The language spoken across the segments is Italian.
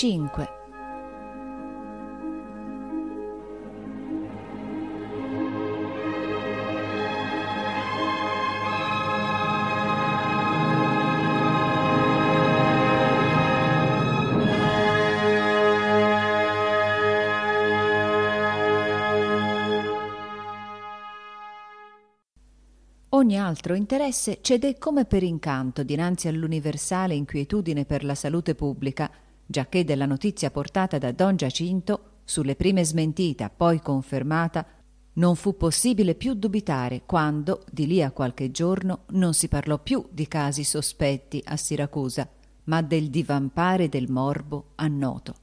5. ogni altro interesse cede come per incanto dinanzi all'universale inquietudine per la salute pubblica giacché della notizia portata da don Giacinto, sulle prime smentita, poi confermata, non fu possibile più dubitare quando, di lì a qualche giorno, non si parlò più di casi sospetti a Siracusa, ma del divampare del morbo a Noto.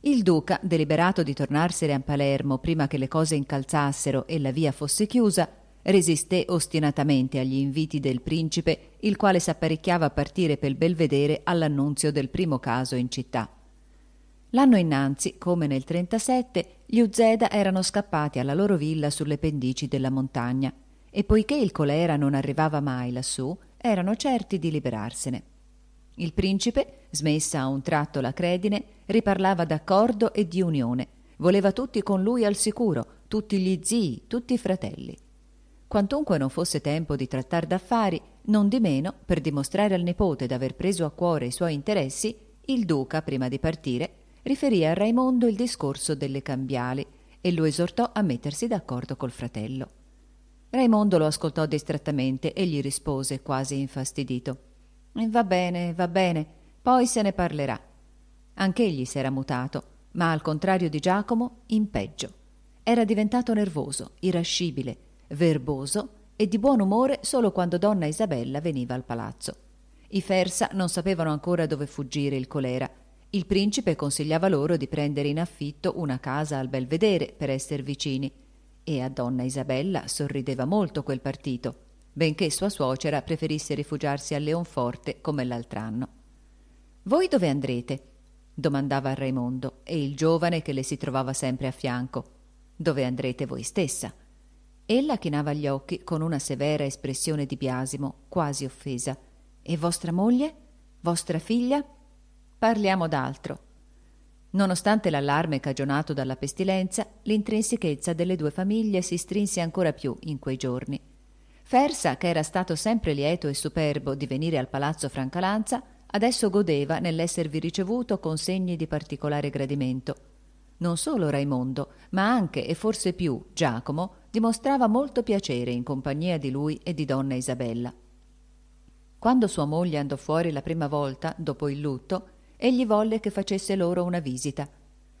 Il duca, deliberato di tornarsene a Palermo prima che le cose incalzassero e la via fosse chiusa, resisté ostinatamente agli inviti del principe, il quale s'apparecchiava a partire per belvedere all'annunzio del primo caso in città. L'anno innanzi, come nel 37, gli Uzeda erano scappati alla loro villa sulle pendici della montagna e poiché il colera non arrivava mai lassù, erano certi di liberarsene. Il principe, smessa a un tratto la credine, riparlava d'accordo e di unione. Voleva tutti con lui al sicuro, tutti gli zii, tutti i fratelli. Quantunque non fosse tempo di trattar d'affari, non di meno, per dimostrare al nipote d'aver preso a cuore i suoi interessi, il duca, prima di partire, riferì a Raimondo il discorso delle cambiali e lo esortò a mettersi d'accordo col fratello. Raimondo lo ascoltò distrattamente e gli rispose quasi infastidito. Va bene, va bene, poi se ne parlerà. Anch'egli si era mutato, ma al contrario di Giacomo, in peggio. Era diventato nervoso, irascibile, verboso e di buon umore solo quando donna Isabella veniva al palazzo. I Fersa non sapevano ancora dove fuggire il colera. Il principe consigliava loro di prendere in affitto una casa al belvedere per esser vicini e a donna Isabella sorrideva molto quel partito, benché sua suocera preferisse rifugiarsi a Leonforte come l'altr'anno. Voi dove andrete? domandava a Raimondo e il giovane che le si trovava sempre a fianco. Dove andrete voi stessa? Ella chinava gli occhi con una severa espressione di biasimo, quasi offesa. E vostra moglie? Vostra figlia? Parliamo d'altro. Nonostante l'allarme cagionato dalla pestilenza, l'intrinsechezza delle due famiglie si strinse ancora più in quei giorni. Fersa, che era stato sempre lieto e superbo di venire al palazzo Francalanza, adesso godeva nell'esservi ricevuto con segni di particolare gradimento non solo Raimondo, ma anche e forse più Giacomo dimostrava molto piacere in compagnia di lui e di donna Isabella. Quando sua moglie andò fuori la prima volta, dopo il lutto, egli volle che facesse loro una visita.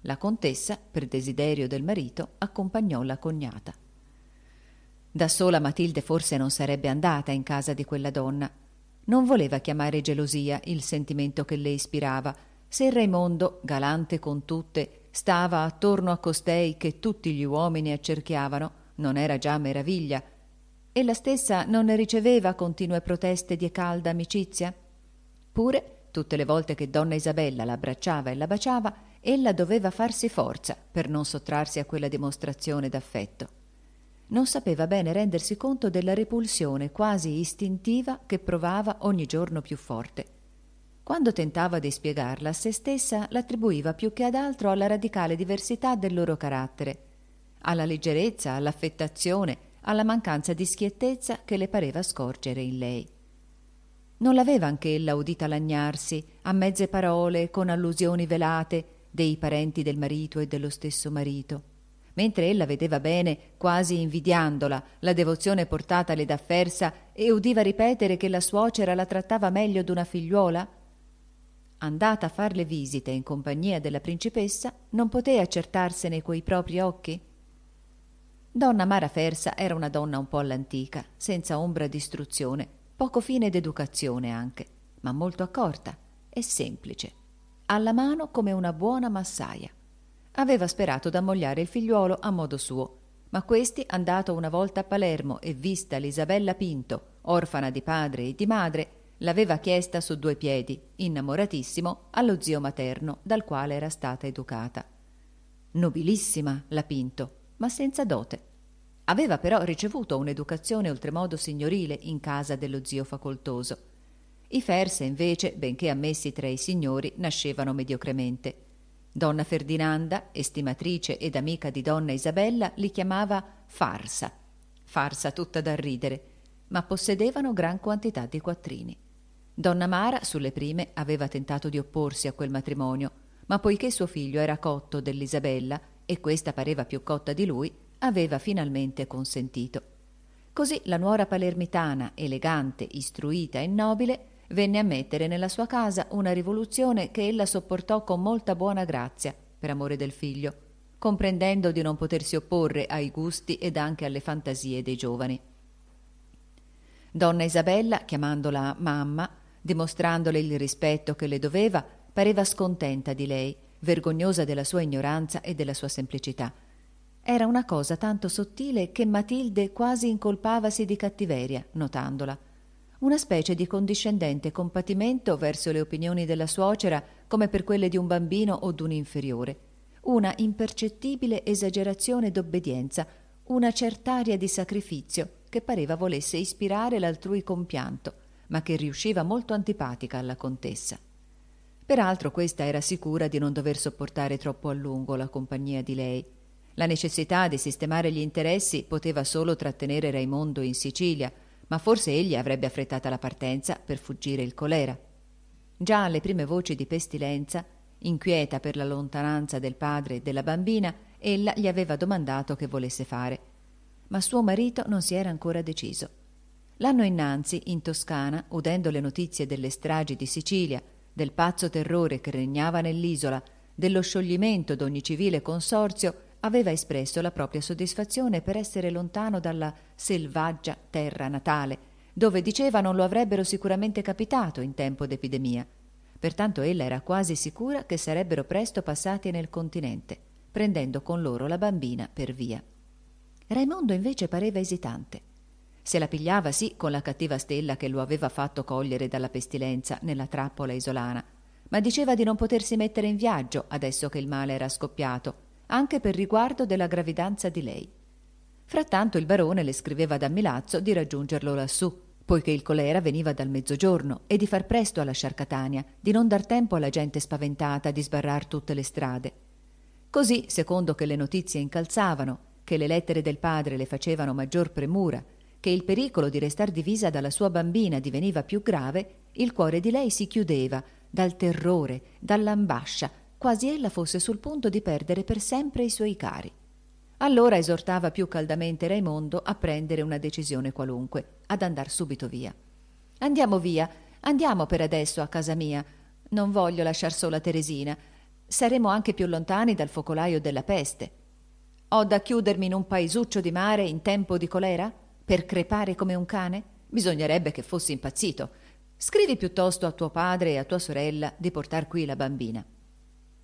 La contessa, per desiderio del marito, accompagnò la cognata. Da sola Matilde forse non sarebbe andata in casa di quella donna. Non voleva chiamare gelosia il sentimento che le ispirava, se Raimondo, galante con tutte, stava attorno a costei che tutti gli uomini accerchiavano, non era già meraviglia. E la stessa non ne riceveva continue proteste di calda amicizia? Pure, tutte le volte che donna Isabella l'abbracciava e la baciava, ella doveva farsi forza per non sottrarsi a quella dimostrazione d'affetto. Non sapeva bene rendersi conto della repulsione quasi istintiva che provava ogni giorno più forte quando tentava di spiegarla a se stessa, l'attribuiva più che ad altro alla radicale diversità del loro carattere, alla leggerezza, all'affettazione, alla mancanza di schiettezza che le pareva scorgere in lei. Non l'aveva anch'ella udita lagnarsi, a mezze parole, con allusioni velate, dei parenti del marito e dello stesso marito mentre ella vedeva bene, quasi invidiandola, la devozione portatale da Fersa e udiva ripetere che la suocera la trattava meglio d'una figliuola? andata a far le visite in compagnia della principessa, non poté accertarsene coi propri occhi? Donna Mara Fersa era una donna un po' all'antica, senza ombra di istruzione, poco fine d'educazione anche, ma molto accorta e semplice, alla mano come una buona massaia. Aveva sperato d'ammogliare il figliuolo a modo suo, ma questi, andato una volta a Palermo e vista l'Isabella Pinto, orfana di padre e di madre, L'aveva chiesta su due piedi, innamoratissimo, allo zio materno dal quale era stata educata. Nobilissima la Pinto, ma senza dote. Aveva però ricevuto un'educazione oltremodo signorile in casa dello zio facoltoso. I Ferse, invece, benché ammessi tra i signori, nascevano mediocremente. Donna Ferdinanda, estimatrice ed amica di donna Isabella, li chiamava farsa, farsa tutta da ridere, ma possedevano gran quantità di quattrini. Donna Mara, sulle prime, aveva tentato di opporsi a quel matrimonio, ma poiché suo figlio era cotto dell'Isabella e questa pareva più cotta di lui, aveva finalmente consentito. Così la nuora palermitana, elegante, istruita e nobile, venne a mettere nella sua casa una rivoluzione che ella sopportò con molta buona grazia, per amore del figlio, comprendendo di non potersi opporre ai gusti ed anche alle fantasie dei giovani. Donna Isabella, chiamandola mamma, dimostrandole il rispetto che le doveva, pareva scontenta di lei, vergognosa della sua ignoranza e della sua semplicità. Era una cosa tanto sottile che Matilde quasi incolpavasi di cattiveria, notandola. Una specie di condiscendente compatimento verso le opinioni della suocera come per quelle di un bambino o d'un inferiore. Una impercettibile esagerazione d'obbedienza, una cert'aria di sacrifizio che pareva volesse ispirare l'altrui compianto ma che riusciva molto antipatica alla contessa. Peraltro questa era sicura di non dover sopportare troppo a lungo la compagnia di lei. La necessità di sistemare gli interessi poteva solo trattenere Raimondo in Sicilia, ma forse egli avrebbe affrettata la partenza per fuggire il colera. Già alle prime voci di pestilenza, inquieta per la lontananza del padre e della bambina, ella gli aveva domandato che volesse fare. Ma suo marito non si era ancora deciso. L'anno innanzi, in Toscana, udendo le notizie delle stragi di Sicilia, del pazzo terrore che regnava nell'isola, dello scioglimento d'ogni civile consorzio, aveva espresso la propria soddisfazione per essere lontano dalla selvaggia terra natale, dove diceva non lo avrebbero sicuramente capitato in tempo d'epidemia. Pertanto ella era quasi sicura che sarebbero presto passati nel continente, prendendo con loro la bambina per via. Raimondo invece pareva esitante. Se la pigliava sì con la cattiva stella che lo aveva fatto cogliere dalla pestilenza nella trappola isolana, ma diceva di non potersi mettere in viaggio adesso che il male era scoppiato, anche per riguardo della gravidanza di lei. Frattanto il barone le scriveva da Milazzo di raggiungerlo lassù, poiché il colera veniva dal mezzogiorno e di far presto a lasciar Catania, di non dar tempo alla gente spaventata di sbarrar tutte le strade. Così, secondo che le notizie incalzavano, che le lettere del padre le facevano maggior premura che il pericolo di restar divisa dalla sua bambina diveniva più grave, il cuore di lei si chiudeva dal terrore, dall'ambascia, quasi ella fosse sul punto di perdere per sempre i suoi cari. Allora esortava più caldamente Raimondo a prendere una decisione qualunque, ad andar subito via. Andiamo via, andiamo per adesso a casa mia. Non voglio lasciar sola Teresina. Saremo anche più lontani dal focolaio della peste. Ho da chiudermi in un paesuccio di mare in tempo di colera? Per crepare come un cane? Bisognerebbe che fossi impazzito. Scrivi piuttosto a tuo padre e a tua sorella di portar qui la bambina.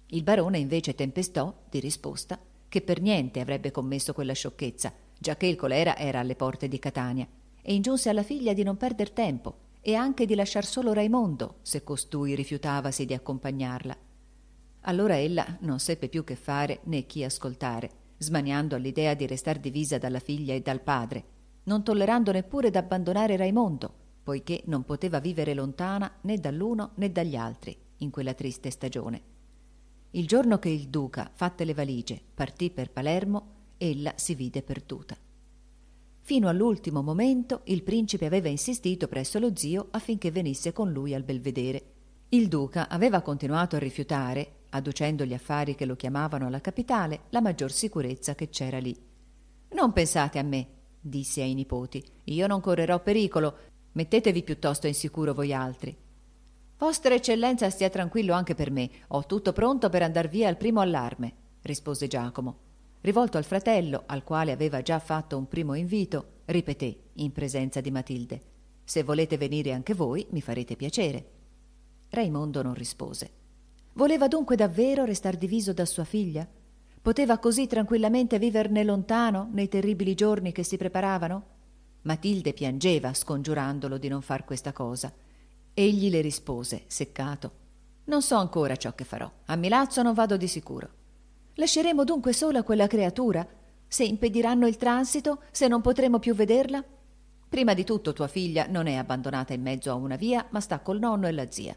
Il barone invece tempestò, di risposta, che per niente avrebbe commesso quella sciocchezza, giacché il colera era alle porte di Catania, e ingiunse alla figlia di non perder tempo e anche di lasciar solo Raimondo, se costui rifiutavasi di accompagnarla. Allora ella non seppe più che fare né chi ascoltare, smaniando all'idea di restar divisa dalla figlia e dal padre, non tollerando neppure d'abbandonare Raimondo, poiché non poteva vivere lontana né dall'uno né dagli altri in quella triste stagione. Il giorno che il duca, fatte le valigie, partì per Palermo, ella si vide perduta. Fino all'ultimo momento il principe aveva insistito presso lo zio affinché venisse con lui al belvedere. Il duca aveva continuato a rifiutare, adducendo gli affari che lo chiamavano alla capitale, la maggior sicurezza che c'era lì. Non pensate a me, disse ai nipoti. Io non correrò pericolo. Mettetevi piuttosto in sicuro voi altri. Vostra Eccellenza stia tranquillo anche per me. Ho tutto pronto per andar via al primo allarme, rispose Giacomo. Rivolto al fratello, al quale aveva già fatto un primo invito, ripeté in presenza di Matilde. Se volete venire anche voi, mi farete piacere. Raimondo non rispose. Voleva dunque davvero restar diviso da sua figlia? Poteva così tranquillamente viverne lontano nei terribili giorni che si preparavano? Matilde piangeva, scongiurandolo di non far questa cosa. Egli le rispose, seccato: Non so ancora ciò che farò. A Milazzo non vado di sicuro. Lasceremo dunque sola quella creatura? Se impediranno il transito? Se non potremo più vederla? Prima di tutto tua figlia non è abbandonata in mezzo a una via, ma sta col nonno e la zia.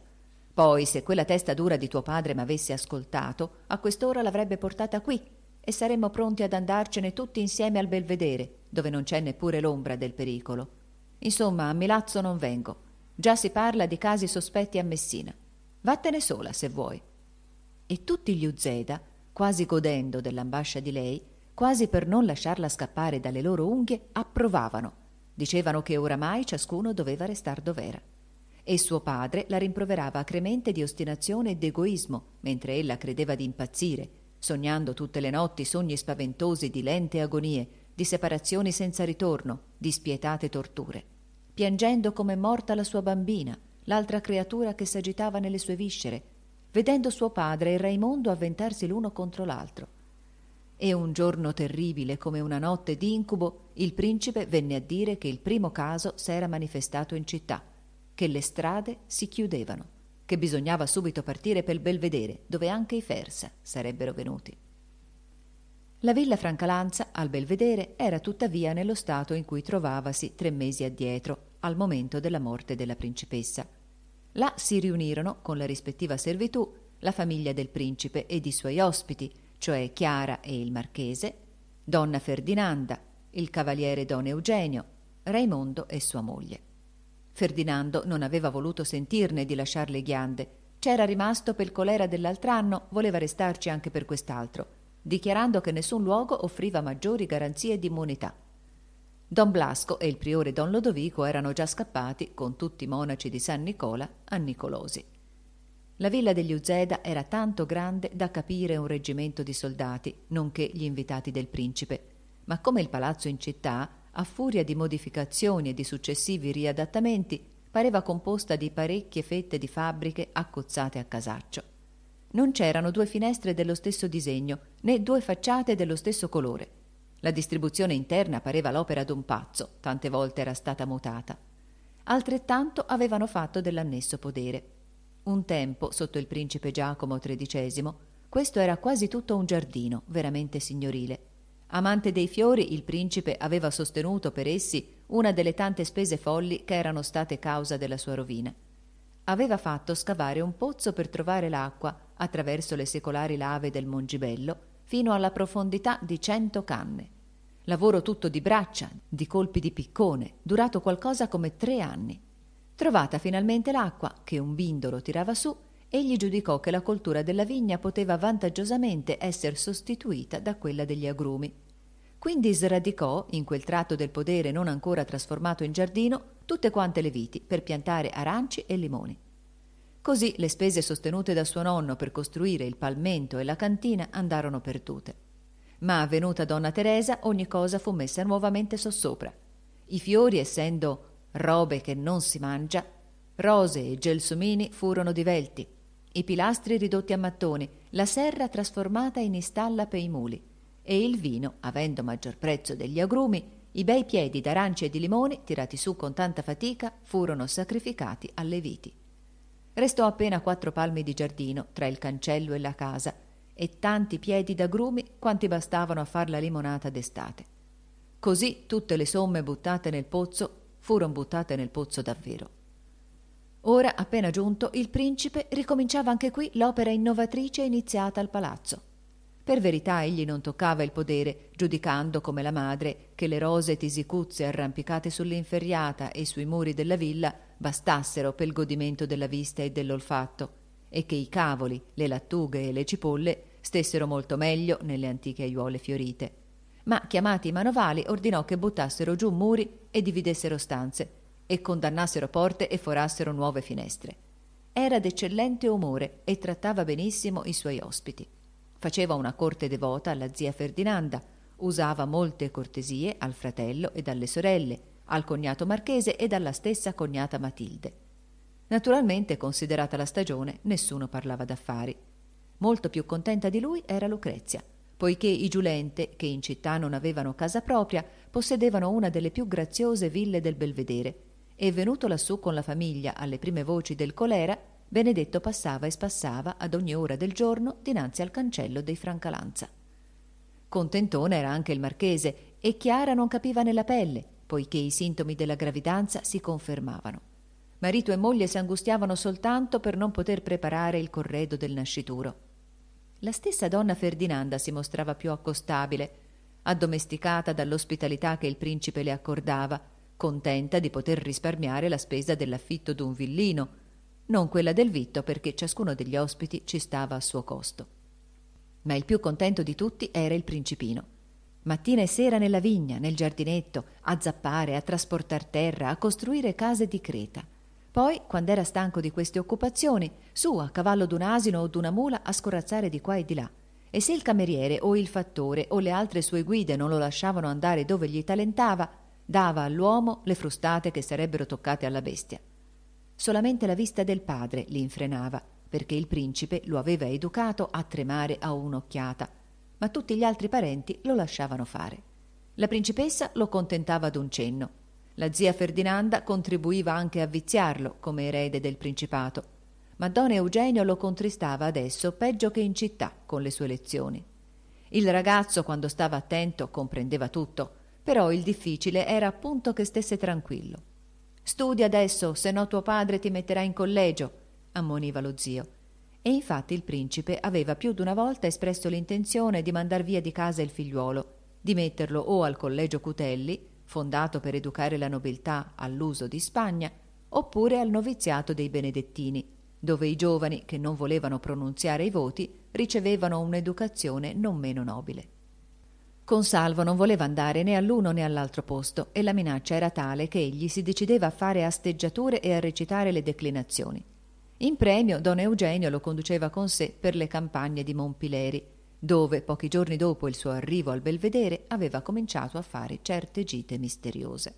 Poi, se quella testa dura di tuo padre m'avesse ascoltato, a quest'ora l'avrebbe portata qui e saremmo pronti ad andarcene tutti insieme al belvedere, dove non c'è neppure l'ombra del pericolo. Insomma, a Milazzo non vengo. Già si parla di casi sospetti a Messina. Vattene sola, se vuoi. E tutti gli Uzeda, quasi godendo dell'ambascia di lei, quasi per non lasciarla scappare dalle loro unghie, approvavano. Dicevano che oramai ciascuno doveva restar dov'era e suo padre la rimproverava acremente di ostinazione ed egoismo, mentre ella credeva di impazzire, sognando tutte le notti sogni spaventosi di lente agonie, di separazioni senza ritorno, di spietate torture, piangendo come morta la sua bambina, l'altra creatura che s'agitava nelle sue viscere, vedendo suo padre e Raimondo avventarsi l'uno contro l'altro. E un giorno terribile come una notte d'incubo, il principe venne a dire che il primo caso s'era manifestato in città che le strade si chiudevano, che bisognava subito partire per Belvedere, dove anche i Fersa sarebbero venuti. La villa Francalanza al Belvedere era tuttavia nello stato in cui trovavasi tre mesi addietro, al momento della morte della principessa. Là si riunirono con la rispettiva servitù la famiglia del principe ed i suoi ospiti, cioè Chiara e il marchese, donna Ferdinanda, il cavaliere don Eugenio, Raimondo e sua moglie. Ferdinando non aveva voluto sentirne di lasciar le ghiande. C'era rimasto pel colera dell'altro anno, voleva restarci anche per quest'altro, dichiarando che nessun luogo offriva maggiori garanzie di immunità. Don Blasco e il priore Don Lodovico erano già scappati, con tutti i monaci di San Nicola, a Nicolosi. La villa degli Uzeda era tanto grande da capire un reggimento di soldati, nonché gli invitati del principe. Ma come il palazzo in città a furia di modificazioni e di successivi riadattamenti, pareva composta di parecchie fette di fabbriche accozzate a casaccio. Non c'erano due finestre dello stesso disegno, né due facciate dello stesso colore. La distribuzione interna pareva l'opera d'un pazzo, tante volte era stata mutata. Altrettanto avevano fatto dell'annesso podere. Un tempo, sotto il principe Giacomo XIII, questo era quasi tutto un giardino, veramente signorile Amante dei fiori, il principe aveva sostenuto per essi una delle tante spese folli che erano state causa della sua rovina. Aveva fatto scavare un pozzo per trovare l'acqua attraverso le secolari lave del Mongibello fino alla profondità di cento canne. Lavoro tutto di braccia, di colpi di piccone, durato qualcosa come tre anni. Trovata finalmente l'acqua, che un bindolo tirava su, egli giudicò che la coltura della vigna poteva vantaggiosamente essere sostituita da quella degli agrumi. Quindi sradicò, in quel tratto del podere non ancora trasformato in giardino, tutte quante le viti per piantare aranci e limoni. Così le spese sostenute da suo nonno per costruire il palmento e la cantina andarono perdute. Ma venuta donna Teresa, ogni cosa fu messa nuovamente sossopra. I fiori, essendo robe che non si mangia, rose e gelsomini furono divelti, i pilastri ridotti a mattoni, la serra trasformata in istalla per i muli e il vino, avendo maggior prezzo degli agrumi, i bei piedi d'arance e di limone, tirati su con tanta fatica, furono sacrificati alle viti. Restò appena quattro palmi di giardino tra il cancello e la casa e tanti piedi d'agrumi quanti bastavano a far la limonata d'estate. Così tutte le somme buttate nel pozzo furono buttate nel pozzo davvero. Ora, appena giunto, il principe ricominciava anche qui l'opera innovatrice iniziata al palazzo. Per verità egli non toccava il podere, giudicando come la madre che le rose tisicuzze arrampicate sull'inferriata e sui muri della villa bastassero per il godimento della vista e dell'olfatto, e che i cavoli, le lattughe e le cipolle stessero molto meglio nelle antiche aiuole fiorite. Ma chiamati i manovali ordinò che buttassero giù muri e dividessero stanze, e condannassero porte e forassero nuove finestre. Era d'eccellente umore e trattava benissimo i suoi ospiti. Faceva una corte devota alla zia Ferdinanda, usava molte cortesie al fratello e alle sorelle, al cognato marchese e alla stessa cognata Matilde. Naturalmente, considerata la stagione, nessuno parlava d'affari. Molto più contenta di lui era Lucrezia, poiché i Giulente, che in città non avevano casa propria, possedevano una delle più graziose ville del Belvedere, e venuto lassù con la famiglia alle prime voci del colera, Benedetto passava e spassava ad ogni ora del giorno dinanzi al cancello dei Francalanza. Contentone era anche il marchese e Chiara non capiva nella pelle, poiché i sintomi della gravidanza si confermavano. Marito e moglie si angustiavano soltanto per non poter preparare il corredo del nascituro. La stessa donna Ferdinanda si mostrava più accostabile, addomesticata dall'ospitalità che il principe le accordava, contenta di poter risparmiare la spesa dell'affitto d'un villino, non quella del vitto perché ciascuno degli ospiti ci stava a suo costo. Ma il più contento di tutti era il principino. Mattina e sera nella vigna, nel giardinetto, a zappare, a trasportar terra, a costruire case di creta. Poi, quando era stanco di queste occupazioni, su a cavallo d'un asino o d'una mula a scorazzare di qua e di là. E se il cameriere o il fattore o le altre sue guide non lo lasciavano andare dove gli talentava, dava all'uomo le frustate che sarebbero toccate alla bestia. Solamente la vista del padre li infrenava, perché il principe lo aveva educato a tremare a un'occhiata, ma tutti gli altri parenti lo lasciavano fare. La principessa lo contentava d'un cenno. La zia Ferdinanda contribuiva anche a viziarlo come erede del principato, ma don Eugenio lo contristava adesso peggio che in città con le sue lezioni. Il ragazzo, quando stava attento, comprendeva tutto, però il difficile era appunto che stesse tranquillo. Studi adesso, se no tuo padre ti metterà in collegio, ammoniva lo zio. E infatti il principe aveva più d'una volta espresso l'intenzione di mandar via di casa il figliuolo, di metterlo o al collegio Cutelli, fondato per educare la nobiltà all'uso di Spagna, oppure al noviziato dei benedettini, dove i giovani che non volevano pronunziare i voti ricevevano un'educazione non meno nobile. Consalvo non voleva andare né all'uno né all'altro posto e la minaccia era tale che egli si decideva a fare asteggiature e a recitare le declinazioni. In premio don Eugenio lo conduceva con sé per le campagne di Montpileri, dove pochi giorni dopo il suo arrivo al Belvedere aveva cominciato a fare certe gite misteriose.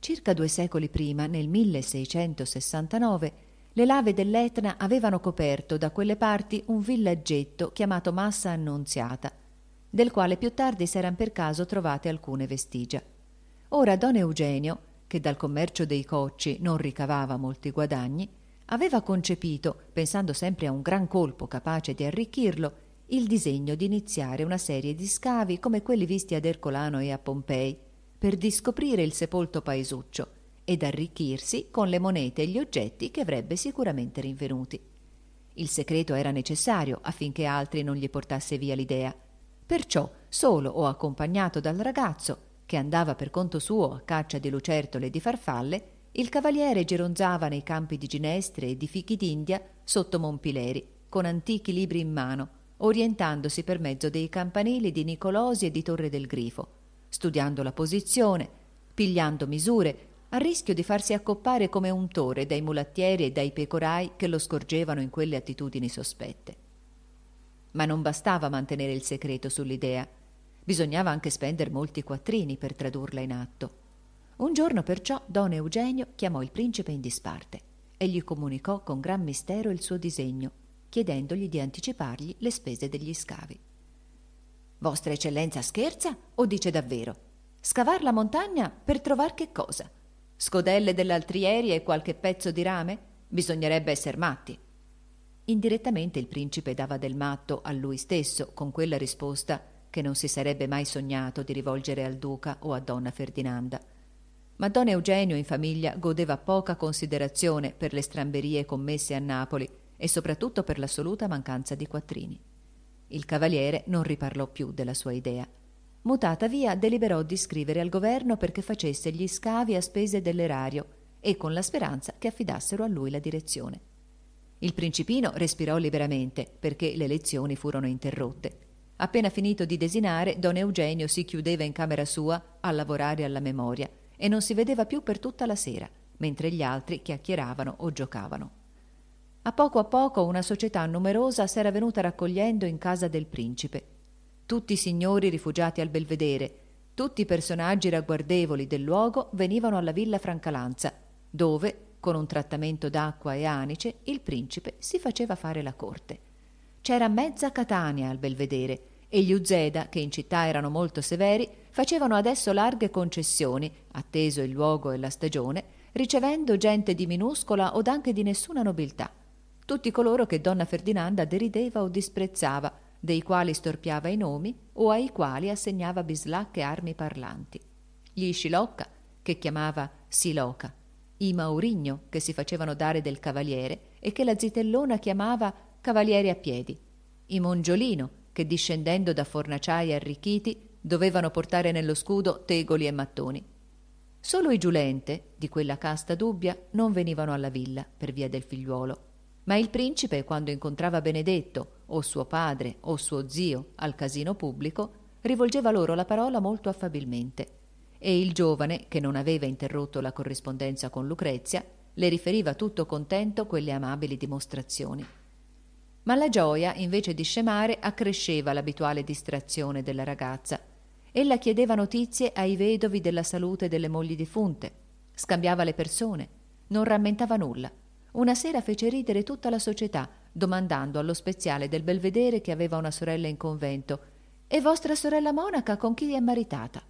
Circa due secoli prima, nel 1669, le lave dell'Etna avevano coperto da quelle parti un villaggetto chiamato Massa Annunziata, del quale più tardi s'eran per caso trovate alcune vestigia. Ora don Eugenio, che dal commercio dei cocci non ricavava molti guadagni, aveva concepito, pensando sempre a un gran colpo capace di arricchirlo, il disegno di iniziare una serie di scavi come quelli visti ad Ercolano e a Pompei, per discoprire il sepolto paesuccio ed arricchirsi con le monete e gli oggetti che avrebbe sicuramente rinvenuti. Il segreto era necessario affinché altri non gli portasse via l'idea, Perciò, solo o accompagnato dal ragazzo, che andava per conto suo a caccia di lucertole e di farfalle, il cavaliere gironzava nei campi di ginestre e di fichi d'India sotto Monpileri, con antichi libri in mano, orientandosi per mezzo dei campanili di Nicolosi e di Torre del Grifo, studiando la posizione, pigliando misure, a rischio di farsi accoppare come un tore dai mulattieri e dai pecorai che lo scorgevano in quelle attitudini sospette ma non bastava mantenere il segreto sull'idea. Bisognava anche spendere molti quattrini per tradurla in atto. Un giorno perciò don Eugenio chiamò il principe in disparte e gli comunicò con gran mistero il suo disegno, chiedendogli di anticipargli le spese degli scavi. Vostra Eccellenza scherza o dice davvero? Scavar la montagna per trovar che cosa? Scodelle dell'altrieri e qualche pezzo di rame? Bisognerebbe esser matti. Indirettamente il principe dava del matto a lui stesso con quella risposta che non si sarebbe mai sognato di rivolgere al duca o a donna Ferdinanda. Ma don Eugenio in famiglia godeva poca considerazione per le stramberie commesse a Napoli e soprattutto per l'assoluta mancanza di quattrini. Il cavaliere non riparlò più della sua idea. Mutata via, deliberò di scrivere al governo perché facesse gli scavi a spese dell'erario e con la speranza che affidassero a lui la direzione. Il principino respirò liberamente perché le lezioni furono interrotte. Appena finito di desinare, don Eugenio si chiudeva in camera sua a lavorare alla memoria e non si vedeva più per tutta la sera, mentre gli altri chiacchieravano o giocavano. A poco a poco una società numerosa s'era venuta raccogliendo in casa del principe. Tutti i signori rifugiati al belvedere, tutti i personaggi ragguardevoli del luogo venivano alla villa Francalanza, dove, con un trattamento d'acqua e anice il principe si faceva fare la corte. C'era mezza Catania al belvedere e gli Uzeda, che in città erano molto severi, facevano adesso larghe concessioni, atteso il luogo e la stagione, ricevendo gente di minuscola od anche di nessuna nobiltà. Tutti coloro che donna Ferdinanda derideva o disprezzava, dei quali storpiava i nomi o ai quali assegnava bislacche armi parlanti. Gli Scilocca, che chiamava Siloca, i Maurigno che si facevano dare del cavaliere e che la zitellona chiamava cavalieri a piedi, i Mongiolino che discendendo da fornaciai arricchiti dovevano portare nello scudo tegoli e mattoni. Solo i Giulente, di quella casta dubbia, non venivano alla villa per via del figliuolo. Ma il principe, quando incontrava Benedetto, o suo padre, o suo zio, al casino pubblico, rivolgeva loro la parola molto affabilmente e il giovane, che non aveva interrotto la corrispondenza con Lucrezia, le riferiva tutto contento quelle amabili dimostrazioni. Ma la gioia, invece di scemare, accresceva l'abituale distrazione della ragazza. Ella chiedeva notizie ai vedovi della salute delle mogli defunte, scambiava le persone, non rammentava nulla. Una sera fece ridere tutta la società, domandando allo speziale del Belvedere che aveva una sorella in convento: E vostra sorella monaca con chi è maritata?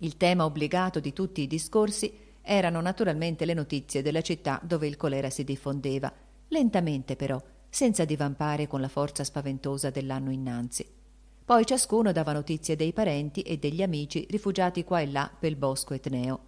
Il tema obbligato di tutti i discorsi erano naturalmente le notizie della città dove il colera si diffondeva, lentamente però, senza divampare con la forza spaventosa dell'anno innanzi. Poi ciascuno dava notizie dei parenti e degli amici rifugiati qua e là pel bosco etneo.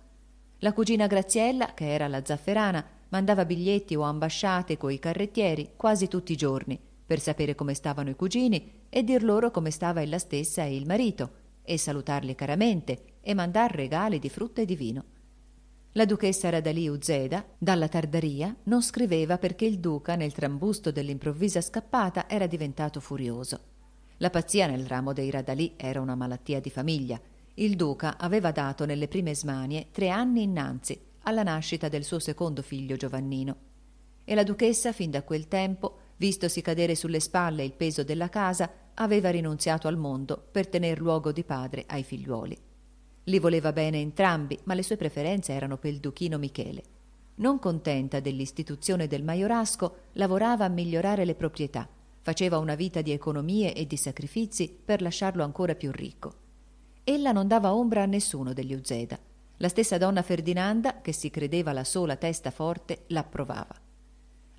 La cugina Graziella, che era la zafferana, mandava biglietti o ambasciate coi carrettieri quasi tutti i giorni per sapere come stavano i cugini e dir loro come stava ella stessa e il marito, e salutarli caramente e mandar regali di frutta e di vino. La duchessa Radalì Uzeda, dalla Tardaria, non scriveva perché il duca, nel trambusto dell'improvvisa scappata, era diventato furioso. La pazzia nel ramo dei Radalì era una malattia di famiglia. Il duca aveva dato nelle prime smanie tre anni innanzi, alla nascita del suo secondo figlio Giovannino. E la duchessa, fin da quel tempo, vistosi cadere sulle spalle il peso della casa, aveva rinunziato al mondo per tener luogo di padre ai figliuoli. Li voleva bene entrambi, ma le sue preferenze erano per il duchino Michele. Non contenta dell'istituzione del Majorasco, lavorava a migliorare le proprietà, faceva una vita di economie e di sacrifici per lasciarlo ancora più ricco. Ella non dava ombra a nessuno degli Uzeda. La stessa donna Ferdinanda, che si credeva la sola testa forte, l'approvava.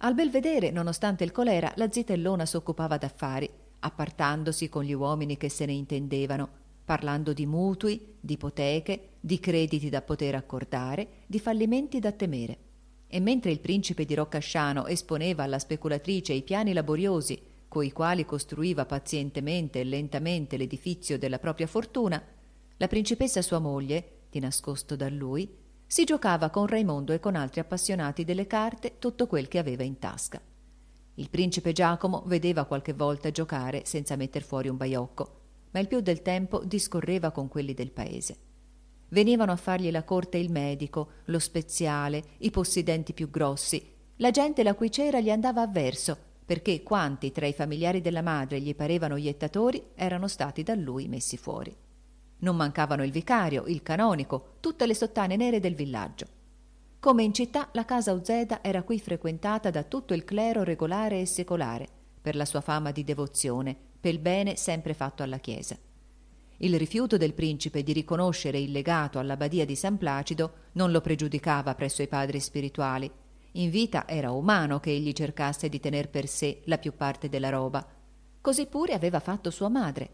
Al belvedere, nonostante il colera, la zitellona s'occupava d'affari, appartandosi con gli uomini che se ne intendevano, parlando di mutui, di ipoteche, di crediti da poter accordare, di fallimenti da temere. E mentre il principe di Roccasciano esponeva alla speculatrice i piani laboriosi, coi quali costruiva pazientemente e lentamente l'edifizio della propria fortuna, la principessa sua moglie, di nascosto da lui, si giocava con Raimondo e con altri appassionati delle carte tutto quel che aveva in tasca. Il principe Giacomo vedeva qualche volta giocare senza metter fuori un baiocco, ma il più del tempo discorreva con quelli del paese. Venivano a fargli la corte il medico, lo speziale, i possidenti più grossi, la gente la cui c'era gli andava avverso, perché quanti tra i familiari della madre gli parevano iettatori erano stati da lui messi fuori. Non mancavano il vicario, il canonico, tutte le sottane nere del villaggio. Come in città, la casa Uzeda era qui frequentata da tutto il clero regolare e secolare, per la sua fama di devozione, per il bene sempre fatto alla Chiesa. Il rifiuto del principe di riconoscere il legato all'abbadia di San Placido non lo pregiudicava presso i padri spirituali. In vita era umano che egli cercasse di tener per sé la più parte della roba. Così pure aveva fatto sua madre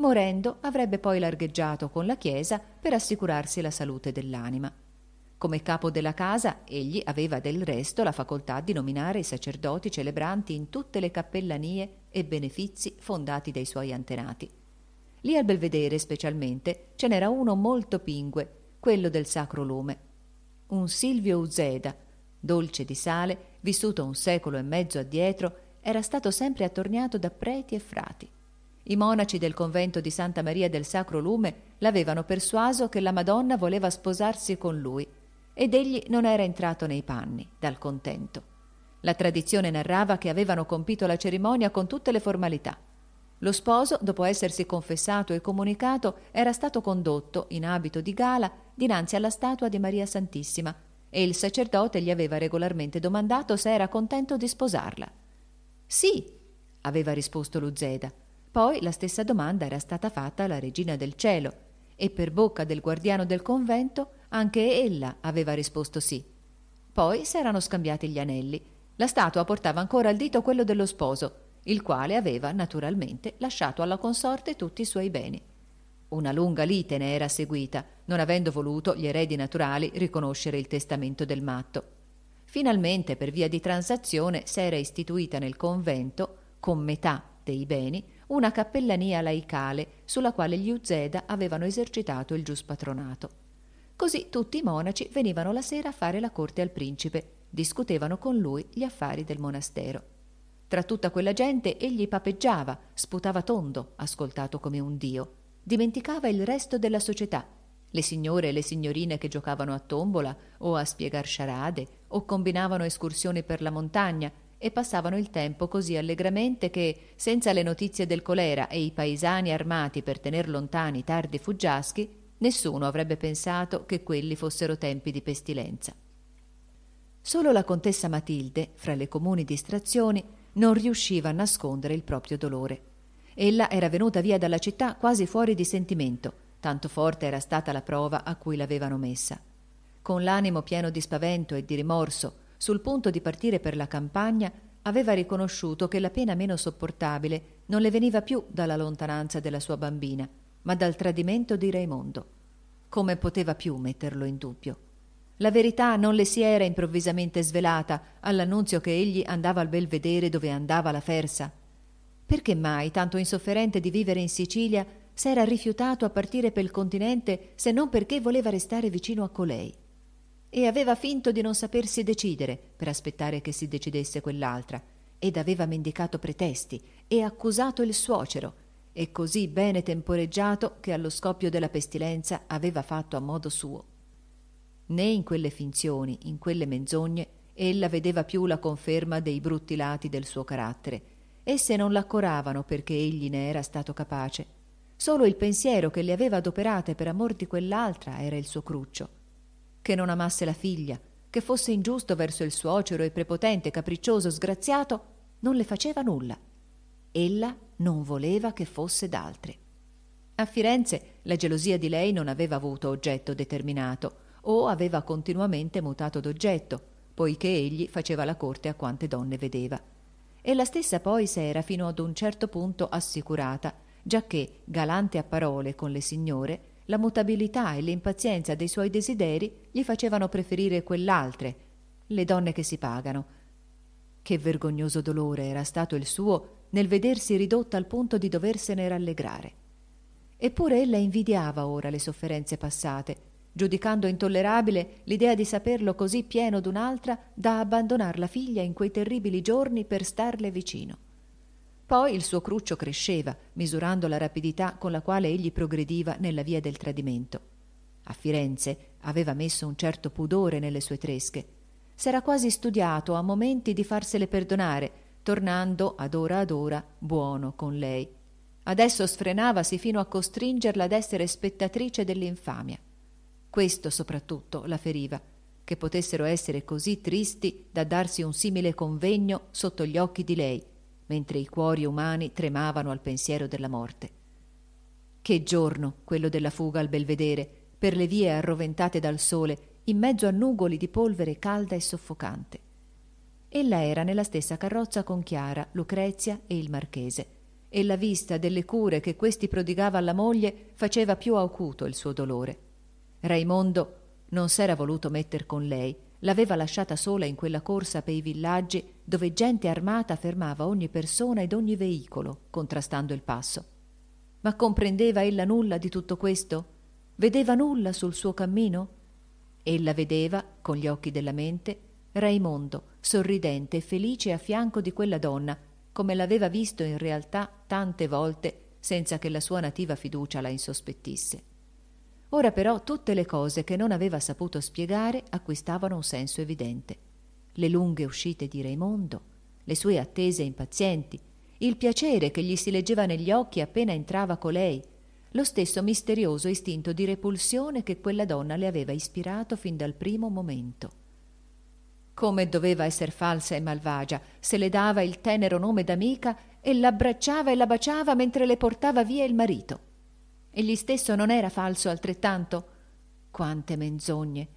Morendo avrebbe poi largheggiato con la Chiesa per assicurarsi la salute dell'anima. Come capo della casa, egli aveva del resto la facoltà di nominare i sacerdoti celebranti in tutte le cappellanie e benefizi fondati dai suoi antenati. Lì al belvedere, specialmente, ce n'era uno molto pingue, quello del Sacro Lume. Un Silvio Uzeda, dolce di sale, vissuto un secolo e mezzo addietro, era stato sempre attorniato da preti e frati i monaci del convento di Santa Maria del Sacro Lume l'avevano persuaso che la Madonna voleva sposarsi con lui ed egli non era entrato nei panni, dal contento. La tradizione narrava che avevano compito la cerimonia con tutte le formalità. Lo sposo, dopo essersi confessato e comunicato, era stato condotto, in abito di gala, dinanzi alla statua di Maria Santissima e il sacerdote gli aveva regolarmente domandato se era contento di sposarla. Sì, aveva risposto Luzzeda. Poi la stessa domanda era stata fatta alla regina del cielo e per bocca del guardiano del convento anche ella aveva risposto sì. Poi s'erano scambiati gli anelli. La statua portava ancora al dito quello dello sposo, il quale aveva naturalmente lasciato alla consorte tutti i suoi beni. Una lunga lite ne era seguita, non avendo voluto gli eredi naturali riconoscere il testamento del matto. Finalmente, per via di transazione, s'era istituita nel convento, con metà dei beni, una cappellania laicale sulla quale gli Uzeda avevano esercitato il giuspatronato. Così tutti i monaci venivano la sera a fare la corte al principe, discutevano con lui gli affari del monastero. Tra tutta quella gente egli papeggiava, sputava tondo, ascoltato come un dio, dimenticava il resto della società, le signore e le signorine che giocavano a tombola o a spiegar sciarade o combinavano escursioni per la montagna e passavano il tempo così allegramente che, senza le notizie del colera e i paesani armati per tener lontani i tardi fuggiaschi, nessuno avrebbe pensato che quelli fossero tempi di pestilenza. Solo la contessa Matilde, fra le comuni distrazioni, non riusciva a nascondere il proprio dolore. Ella era venuta via dalla città quasi fuori di sentimento, tanto forte era stata la prova a cui l'avevano messa. Con l'animo pieno di spavento e di rimorso, sul punto di partire per la campagna, aveva riconosciuto che la pena meno sopportabile non le veniva più dalla lontananza della sua bambina, ma dal tradimento di Raimondo. Come poteva più metterlo in dubbio? La verità non le si era improvvisamente svelata all'annunzio che egli andava al belvedere dove andava la Fersa. Perché mai, tanto insofferente di vivere in Sicilia, s'era rifiutato a partire per il continente se non perché voleva restare vicino a colei? e aveva finto di non sapersi decidere per aspettare che si decidesse quell'altra ed aveva mendicato pretesti e accusato il suocero e così bene temporeggiato che allo scoppio della pestilenza aveva fatto a modo suo. Né in quelle finzioni, in quelle menzogne, ella vedeva più la conferma dei brutti lati del suo carattere. Esse non l'accoravano perché egli ne era stato capace. Solo il pensiero che le aveva adoperate per amor di quell'altra era il suo cruccio che non amasse la figlia, che fosse ingiusto verso il suocero e prepotente, capriccioso, sgraziato, non le faceva nulla. Ella non voleva che fosse d'altri. A Firenze la gelosia di lei non aveva avuto oggetto determinato o aveva continuamente mutato d'oggetto, poiché egli faceva la corte a quante donne vedeva. E la stessa poi s'era fino ad un certo punto assicurata, giacché, galante a parole con le signore, la mutabilità e l'impazienza dei suoi desideri gli facevano preferire quell'altre, le donne che si pagano. Che vergognoso dolore era stato il suo nel vedersi ridotta al punto di doversene rallegrare. Eppure ella invidiava ora le sofferenze passate, giudicando intollerabile l'idea di saperlo così pieno d'un'altra da abbandonar la figlia in quei terribili giorni per starle vicino. Poi il suo cruccio cresceva, misurando la rapidità con la quale egli progrediva nella via del tradimento. A Firenze aveva messo un certo pudore nelle sue tresche. S'era quasi studiato a momenti di farsele perdonare, tornando ad ora ad ora buono con lei. Adesso sfrenavasi fino a costringerla ad essere spettatrice dell'infamia. Questo soprattutto la feriva, che potessero essere così tristi da darsi un simile convegno sotto gli occhi di lei, mentre i cuori umani tremavano al pensiero della morte. Che giorno quello della fuga al belvedere, per le vie arroventate dal sole, in mezzo a nugoli di polvere calda e soffocante. Ella era nella stessa carrozza con Chiara, Lucrezia e il marchese, e la vista delle cure che questi prodigava alla moglie faceva più acuto il suo dolore. Raimondo non s'era voluto metter con lei, l'aveva lasciata sola in quella corsa pei villaggi dove gente armata fermava ogni persona ed ogni veicolo, contrastando il passo. Ma comprendeva ella nulla di tutto questo? Vedeva nulla sul suo cammino? Ella vedeva, con gli occhi della mente, Raimondo, sorridente e felice a fianco di quella donna, come l'aveva visto in realtà tante volte senza che la sua nativa fiducia la insospettisse. Ora però tutte le cose che non aveva saputo spiegare acquistavano un senso evidente le lunghe uscite di Raimondo, le sue attese impazienti, il piacere che gli si leggeva negli occhi appena entrava colei, lo stesso misterioso istinto di repulsione che quella donna le aveva ispirato fin dal primo momento. Come doveva essere falsa e malvagia, se le dava il tenero nome d'amica e l'abbracciava e la baciava mentre le portava via il marito. Egli stesso non era falso altrettanto? Quante menzogne,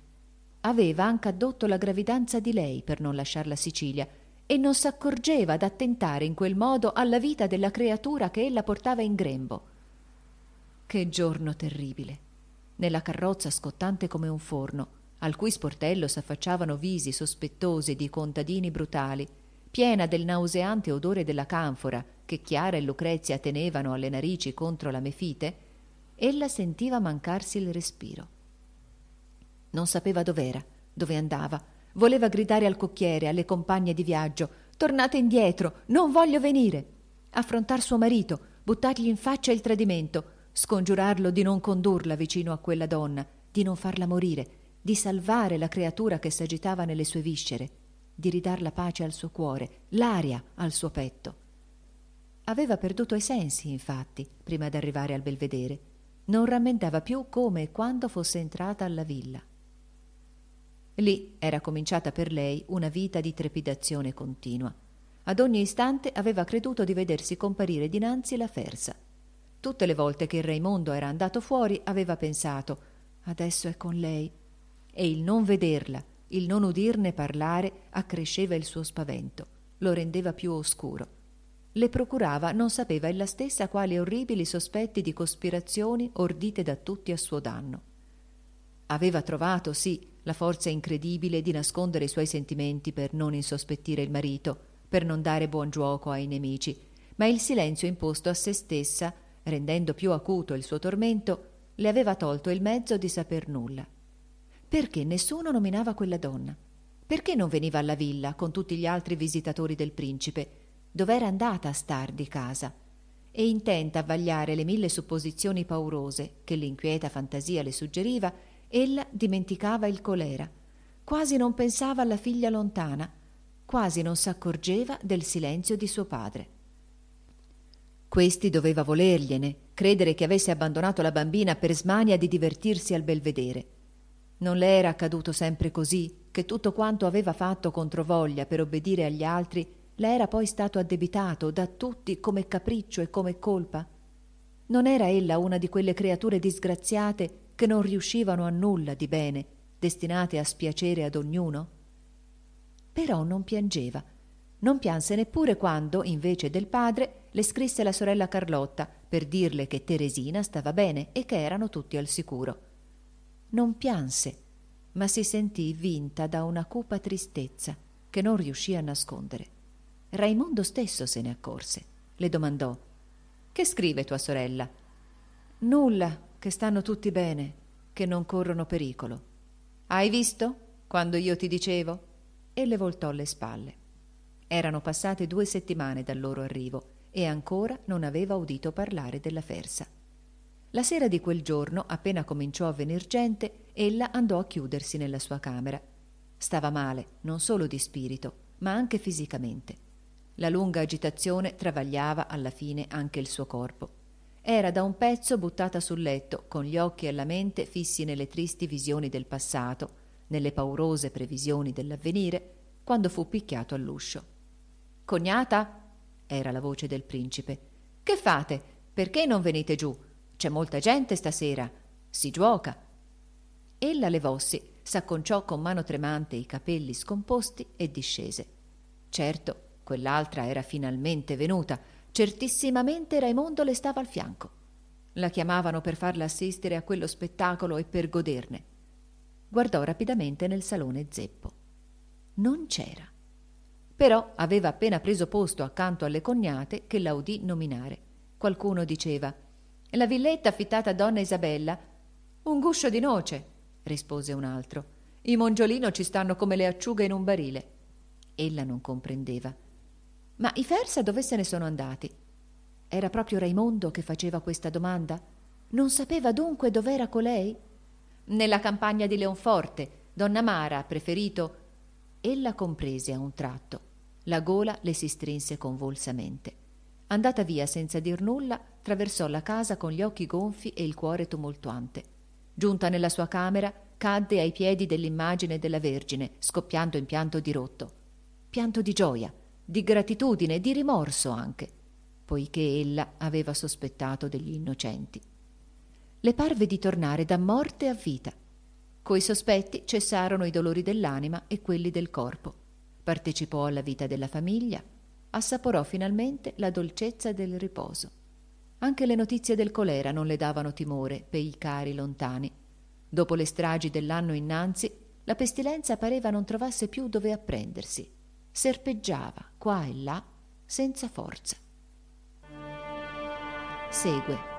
aveva anche addotto la gravidanza di lei per non lasciar la Sicilia e non s'accorgeva d'attentare in quel modo alla vita della creatura che ella portava in grembo. Che giorno terribile! Nella carrozza scottante come un forno, al cui sportello s'affacciavano visi sospettosi di contadini brutali, piena del nauseante odore della canfora che Chiara e Lucrezia tenevano alle narici contro la mefite, ella sentiva mancarsi il respiro. Non sapeva dov'era, dove andava. Voleva gridare al cocchiere, alle compagne di viaggio: Tornate indietro, non voglio venire! Affrontar suo marito, buttargli in faccia il tradimento, scongiurarlo di non condurla vicino a quella donna, di non farla morire, di salvare la creatura che s'agitava nelle sue viscere, di ridar la pace al suo cuore, l'aria al suo petto. Aveva perduto i sensi, infatti, prima d'arrivare al belvedere. Non rammentava più come e quando fosse entrata alla villa. Lì era cominciata per lei una vita di trepidazione continua. Ad ogni istante aveva creduto di vedersi comparire dinanzi la Fersa. Tutte le volte che il Raimondo era andato fuori aveva pensato adesso è con lei. E il non vederla, il non udirne parlare accresceva il suo spavento, lo rendeva più oscuro. Le procurava, non sapeva ella stessa quali orribili sospetti di cospirazioni ordite da tutti a suo danno. Aveva trovato, sì, la forza incredibile di nascondere i suoi sentimenti per non insospettire il marito, per non dare buon giuoco ai nemici, ma il silenzio imposto a se stessa, rendendo più acuto il suo tormento, le aveva tolto il mezzo di saper nulla. Perché nessuno nominava quella donna? Perché non veniva alla villa con tutti gli altri visitatori del principe? Dov'era andata a star di casa? E intenta a vagliare le mille supposizioni paurose che l'inquieta fantasia le suggeriva, Ella dimenticava il colera, quasi non pensava alla figlia lontana, quasi non s'accorgeva del silenzio di suo padre. Questi doveva volergliene, credere che avesse abbandonato la bambina per smania di divertirsi al belvedere. Non le era accaduto sempre così, che tutto quanto aveva fatto contro voglia per obbedire agli altri le era poi stato addebitato da tutti come capriccio e come colpa? Non era ella una di quelle creature disgraziate che non riuscivano a nulla di bene, destinate a spiacere ad ognuno? Però non piangeva, non pianse neppure quando, invece del padre, le scrisse la sorella Carlotta per dirle che Teresina stava bene e che erano tutti al sicuro. Non pianse, ma si sentì vinta da una cupa tristezza che non riuscì a nascondere. Raimondo stesso se ne accorse. Le domandò Che scrive tua sorella? Nulla, che stanno tutti bene, che non corrono pericolo. Hai visto quando io ti dicevo? E le voltò le spalle. Erano passate due settimane dal loro arrivo e ancora non aveva udito parlare della Fersa. La sera di quel giorno, appena cominciò a venir gente, ella andò a chiudersi nella sua camera. Stava male, non solo di spirito, ma anche fisicamente. La lunga agitazione travagliava alla fine anche il suo corpo era da un pezzo buttata sul letto, con gli occhi e la mente fissi nelle tristi visioni del passato, nelle paurose previsioni dell'avvenire, quando fu picchiato all'uscio. Cognata? era la voce del principe. Che fate? Perché non venite giù? C'è molta gente stasera. Si giuoca. Ella levossi, s'acconciò con mano tremante i capelli scomposti e discese. Certo, quell'altra era finalmente venuta, Certissimamente Raimondo le stava al fianco. La chiamavano per farla assistere a quello spettacolo e per goderne. Guardò rapidamente nel salone zeppo. Non c'era. Però aveva appena preso posto accanto alle cognate che la udì nominare. Qualcuno diceva La villetta affittata a donna Isabella. Un guscio di noce, rispose un altro. I mongiolino ci stanno come le acciughe in un barile. Ella non comprendeva. Ma i Fersa dove se ne sono andati? Era proprio Raimondo che faceva questa domanda? Non sapeva dunque dov'era colei? Nella campagna di Leonforte, donna Mara ha preferito. Ella comprese a un tratto. La gola le si strinse convulsamente. Andata via senza dir nulla, traversò la casa con gli occhi gonfi e il cuore tumultuante. Giunta nella sua camera, cadde ai piedi dell'immagine della Vergine, scoppiando in pianto dirotto. Pianto di gioia di gratitudine, di rimorso anche, poiché ella aveva sospettato degli innocenti. Le parve di tornare da morte a vita. Coi sospetti cessarono i dolori dell'anima e quelli del corpo. Partecipò alla vita della famiglia, assaporò finalmente la dolcezza del riposo. Anche le notizie del colera non le davano timore per i cari lontani. Dopo le stragi dell'anno innanzi, la pestilenza pareva non trovasse più dove apprendersi serpeggiava qua e là senza forza. Segue